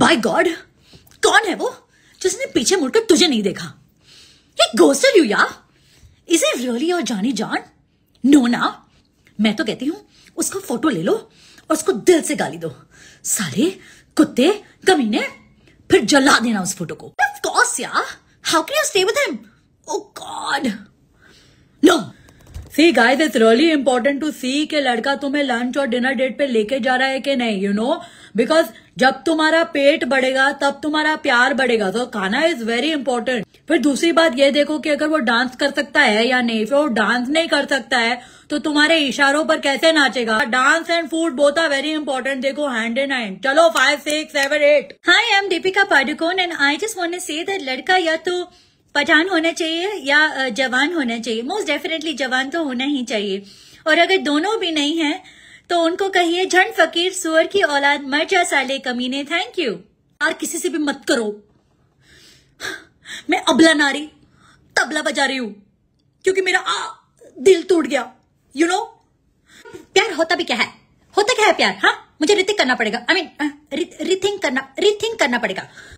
bye God कौन है वो जिसने पीछे मुड़कर तुझे नहीं देखा गोसल यू यार रियली और जानी जान नो ना मैं तो कहती हूं उसका फोटो ले लो और उसको दिल से गाली दो सारे कुत्ते कमीने फिर जला देना उस फोटो को of course how can you stay with him oh God no see guys it's really important to see के लड़का तुम्हें लंच और डिनर डेट पे लेके जा रहा है कि नहीं यू नो बिकॉज जब तुम्हारा पेट बढ़ेगा तब तुम्हारा प्यार बढ़ेगा तो खाना इज वेरी इंपॉर्टेंट फिर दूसरी बात ये देखो कि अगर वो डांस कर सकता है या नहीं फिर वो डांस नहीं कर सकता है तो तुम्हारे इशारों पर कैसे नाचेगा dance and food both are very important देखो हैंड इन हैंड चलो five six seven eight hi I'm Deepika Padukone and I just want see that लड़का या तो पठान होना चाहिए या जवान होना चाहिए मोस्ट डेफिनेटली जवान तो होना ही चाहिए और अगर दोनों भी नहीं है तो उनको कहिए झंड फकीर सुअर की औलाद मर जा साले कमीने थैंक यू और किसी से भी मत करो मैं अबला नारी तबला बजा रही हूं क्योंकि मेरा आ, दिल टूट गया यू नो प्यार होता भी क्या है होता क्या है प्यार हाँ मुझे रिथिंक करना पड़ेगा आई मीन रिथिंक करना रिथिंक करना पड़ेगा